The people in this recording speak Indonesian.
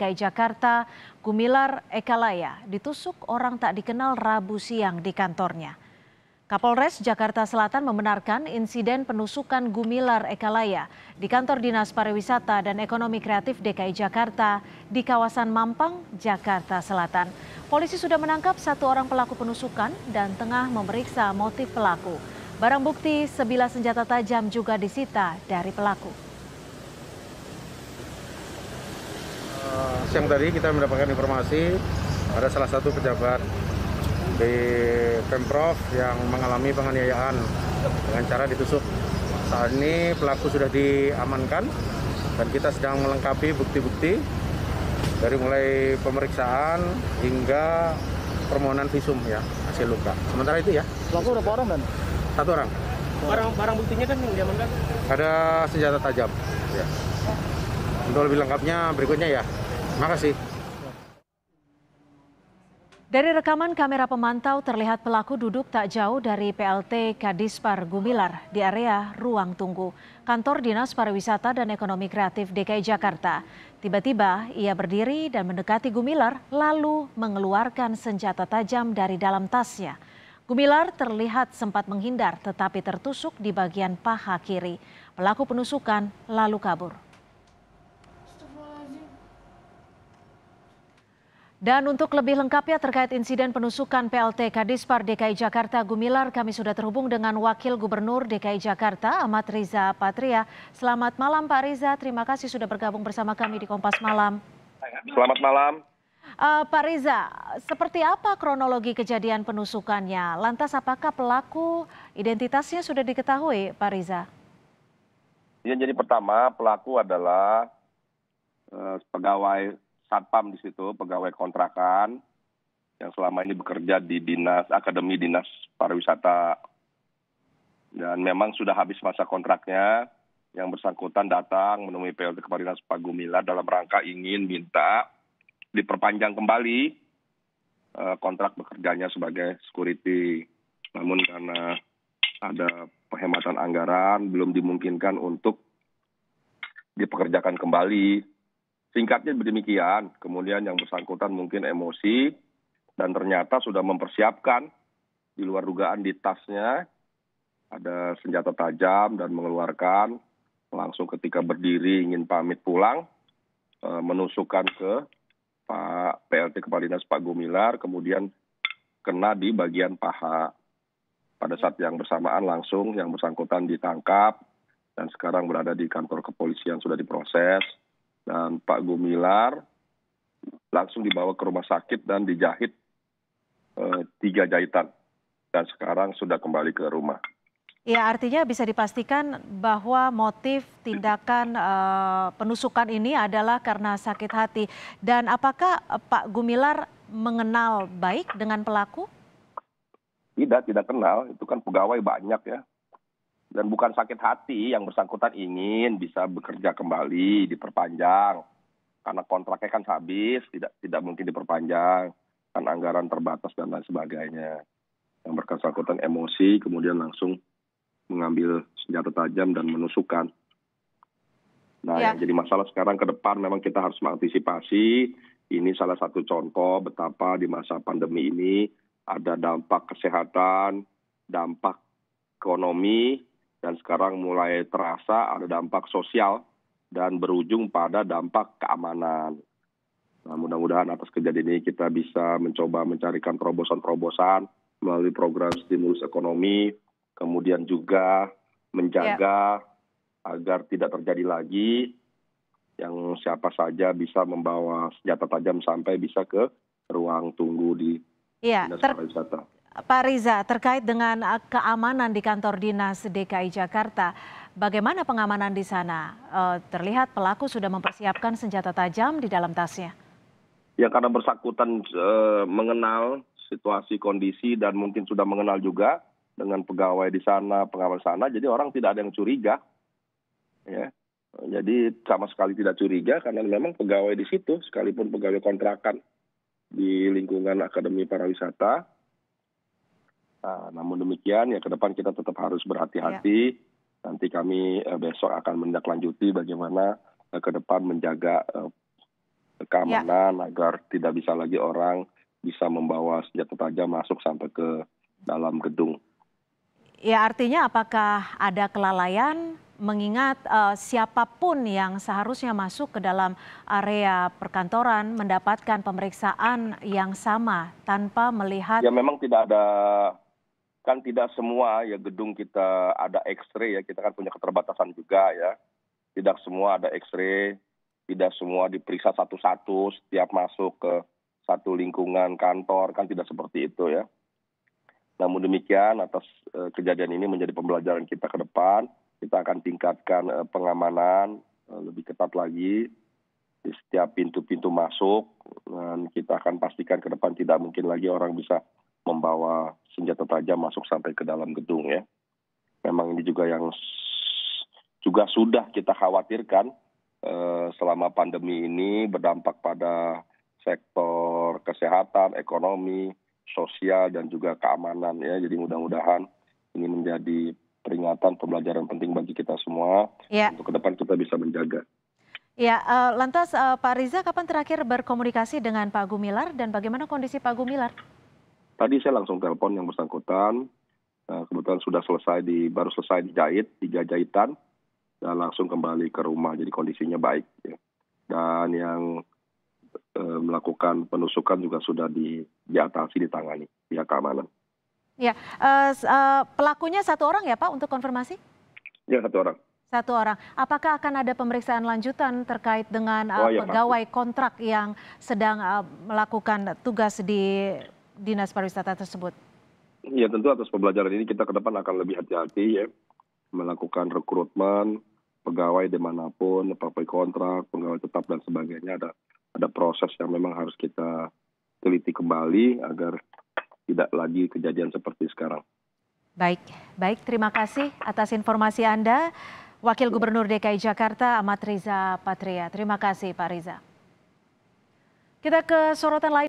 DKI Jakarta, Gumilar Ekalaya, ditusuk orang tak dikenal Rabu siang di kantornya. Kapolres Jakarta Selatan membenarkan insiden penusukan Gumilar Ekalaya di kantor Dinas Pariwisata dan Ekonomi Kreatif DKI Jakarta di kawasan Mampang, Jakarta Selatan. Polisi sudah menangkap satu orang pelaku penusukan dan tengah memeriksa motif pelaku. Barang bukti sebilah senjata tajam juga disita dari pelaku. siang tadi kita mendapatkan informasi ada salah satu pejabat di Pemprov yang mengalami penganiayaan dengan cara ditusuk. Saat ini pelaku sudah diamankan dan kita sedang melengkapi bukti-bukti dari mulai pemeriksaan hingga permohonan visum ya hasil luka. Sementara itu ya. Pelaku berapa orang dan? Satu orang. Barang barang buktinya kan yang diamankan? Ada senjata tajam. Ya. Untuk lebih lengkapnya berikutnya ya Makasih. Dari rekaman kamera pemantau terlihat pelaku duduk tak jauh dari PLT Kadispar Gumilar di area ruang tunggu kantor Dinas Pariwisata dan Ekonomi Kreatif DKI Jakarta. Tiba-tiba ia berdiri dan mendekati Gumilar lalu mengeluarkan senjata tajam dari dalam tasnya. Gumilar terlihat sempat menghindar tetapi tertusuk di bagian paha kiri. Pelaku penusukan lalu kabur. Dan untuk lebih lengkapnya terkait insiden penusukan PLT Kadispar DKI Jakarta Gumilar, kami sudah terhubung dengan Wakil Gubernur DKI Jakarta Ahmad Riza Patria. Selamat malam Pak Riza, terima kasih sudah bergabung bersama kami di Kompas Malam. Selamat malam. Uh, Pak Riza, seperti apa kronologi kejadian penusukannya? Lantas apakah pelaku identitasnya sudah diketahui Pak Riza? Ya, jadi pertama pelaku adalah uh, pegawai satpam di situ, pegawai kontrakan yang selama ini bekerja di dinas akademi dinas pariwisata dan memang sudah habis masa kontraknya yang bersangkutan datang menemui PLT kepala Pak Gumila dalam rangka ingin minta diperpanjang kembali eh, kontrak bekerjanya sebagai security namun karena ada penghematan anggaran belum dimungkinkan untuk dipekerjakan kembali Singkatnya demikian, kemudian yang bersangkutan mungkin emosi dan ternyata sudah mempersiapkan di luar dugaan di tasnya ada senjata tajam dan mengeluarkan langsung ketika berdiri ingin pamit pulang eh, menusukkan ke Pak PLT Kepala Dinas Pak Gumilar kemudian kena di bagian paha. Pada saat yang bersamaan langsung yang bersangkutan ditangkap dan sekarang berada di kantor kepolisian sudah diproses dan Pak Gumilar langsung dibawa ke rumah sakit dan dijahit eh, tiga jahitan dan sekarang sudah kembali ke rumah. Ya artinya bisa dipastikan bahwa motif tindakan eh, penusukan ini adalah karena sakit hati dan apakah eh, Pak Gumilar mengenal baik dengan pelaku? Tidak, tidak kenal. Itu kan pegawai banyak ya dan bukan sakit hati yang bersangkutan ingin bisa bekerja kembali diperpanjang karena kontraknya kan habis tidak tidak mungkin diperpanjang kan anggaran terbatas dan lain sebagainya yang bersangkutan emosi kemudian langsung mengambil senjata tajam dan menusukkan nah ya. yang jadi masalah sekarang ke depan memang kita harus mengantisipasi ini salah satu contoh betapa di masa pandemi ini ada dampak kesehatan dampak ekonomi dan sekarang mulai terasa ada dampak sosial dan berujung pada dampak keamanan. Nah, mudah-mudahan atas kejadian ini kita bisa mencoba mencarikan terobosan-terobosan melalui program stimulus ekonomi, kemudian juga menjaga yeah. agar tidak terjadi lagi yang siapa saja bisa membawa senjata tajam sampai bisa ke ruang tunggu di yeah. dinas Pak Riza, terkait dengan eh, keamanan di kantor dinas DKI Jakarta, bagaimana pengamanan di sana? Eh, terlihat pelaku sudah mempersiapkan senjata tajam di dalam tasnya. Ya karena bersangkutan eh, mengenal situasi kondisi dan mungkin sudah mengenal juga dengan pegawai di sana, pengawal sana, jadi orang tidak ada yang curiga. Ya. Jadi sama sekali tidak curiga karena memang pegawai di situ sekalipun pegawai kontrakan di lingkungan Akademi Pariwisata Nah, namun demikian ya ke depan kita tetap harus berhati-hati. Ya. Nanti kami eh, besok akan menindaklanjuti bagaimana eh, ke depan menjaga eh, keamanan ya. agar tidak bisa lagi orang bisa membawa senjata tajam masuk sampai ke dalam gedung. Ya artinya apakah ada kelalaian mengingat uh, siapapun yang seharusnya masuk ke dalam area perkantoran mendapatkan pemeriksaan yang sama tanpa melihat Ya memang tidak ada kan tidak semua ya gedung kita ada X-ray ya kita kan punya keterbatasan juga ya. Tidak semua ada X-ray, tidak semua diperiksa satu-satu setiap masuk ke satu lingkungan kantor kan tidak seperti itu ya. Namun demikian atas uh, kejadian ini menjadi pembelajaran kita ke depan, kita akan tingkatkan uh, pengamanan uh, lebih ketat lagi di setiap pintu-pintu masuk dan kita akan pastikan ke depan tidak mungkin lagi orang bisa membawa senjata tajam masuk sampai ke dalam gedung ya. Memang ini juga yang juga sudah kita khawatirkan eh, selama pandemi ini berdampak pada sektor kesehatan, ekonomi, sosial dan juga keamanan ya. Jadi mudah-mudahan ini menjadi peringatan pembelajaran penting bagi kita semua ya. untuk ke depan kita bisa menjaga. Ya, uh, lantas uh, Pak Riza kapan terakhir berkomunikasi dengan Pak Gumilar dan bagaimana kondisi Pak Gumilar? Tadi saya langsung telepon yang bersangkutan. Nah, kebetulan sudah selesai di baru selesai dijahit tiga jahitan dan langsung kembali ke rumah. Jadi kondisinya baik. Ya. Dan yang e, melakukan penusukan juga sudah di, diatasi ditangani pihak keamanan. Ya, e, e, pelakunya satu orang ya Pak untuk konfirmasi? Ya satu orang. Satu orang. Apakah akan ada pemeriksaan lanjutan terkait dengan oh, ya, pegawai pasti. kontrak yang sedang melakukan tugas di dinas pariwisata tersebut? Ya tentu atas pembelajaran ini kita ke depan akan lebih hati-hati ya melakukan rekrutmen pegawai dimanapun, pegawai kontrak, pegawai tetap dan sebagainya ada ada proses yang memang harus kita teliti kembali agar tidak lagi kejadian seperti sekarang. Baik, baik terima kasih atas informasi Anda. Wakil Gubernur DKI Jakarta Ahmad Riza Patria. Terima kasih Pak Riza. Kita ke sorotan lain.